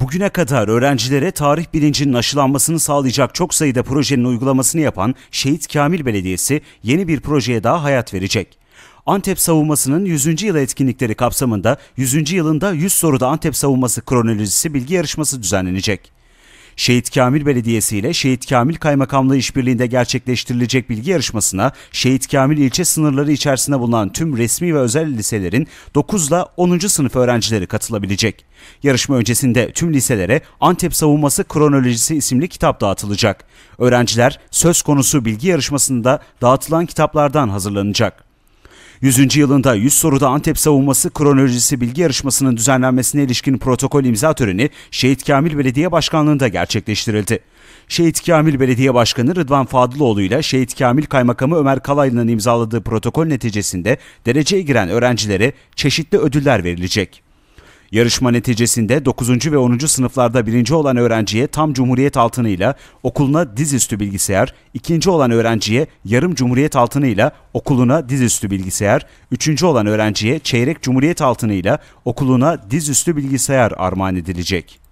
Bugüne kadar öğrencilere tarih bilincinin aşılanmasını sağlayacak çok sayıda projenin uygulamasını yapan Şehit Kamil Belediyesi yeni bir projeye daha hayat verecek. Antep Savunması'nın 100. yılı etkinlikleri kapsamında 100. yılında 100 soruda Antep Savunması kronolojisi bilgi yarışması düzenlenecek. Şehit Kamil Belediyesi ile Şehit Kamil Kaymakamlığı işbirliğinde gerçekleştirilecek bilgi yarışmasına Şehit Kamil ilçe sınırları içerisinde bulunan tüm resmi ve özel liselerin 9 ile 10. sınıf öğrencileri katılabilecek. Yarışma öncesinde tüm liselere Antep Savunması Kronolojisi isimli kitap dağıtılacak. Öğrenciler söz konusu bilgi yarışmasında dağıtılan kitaplardan hazırlanacak. 100. yılında 100 soruda Antep savunması kronolojisi bilgi yarışmasının düzenlenmesine ilişkin protokol imza töreni Şehit Kamil Belediye Başkanlığı'nda gerçekleştirildi. Şehit Kamil Belediye Başkanı Rıdvan Fadıloğlu ile Şehit Kamil Kaymakamı Ömer Kalaylı'nın imzaladığı protokol neticesinde dereceye giren öğrencilere çeşitli ödüller verilecek. Yarışma neticesinde 9. ve 10. sınıflarda birinci olan öğrenciye tam cumhuriyet altınıyla okuluna dizüstü bilgisayar, ikinci olan öğrenciye yarım cumhuriyet altınıyla okuluna dizüstü bilgisayar, üçüncü olan öğrenciye çeyrek cumhuriyet altınıyla okuluna dizüstü bilgisayar armağan edilecek.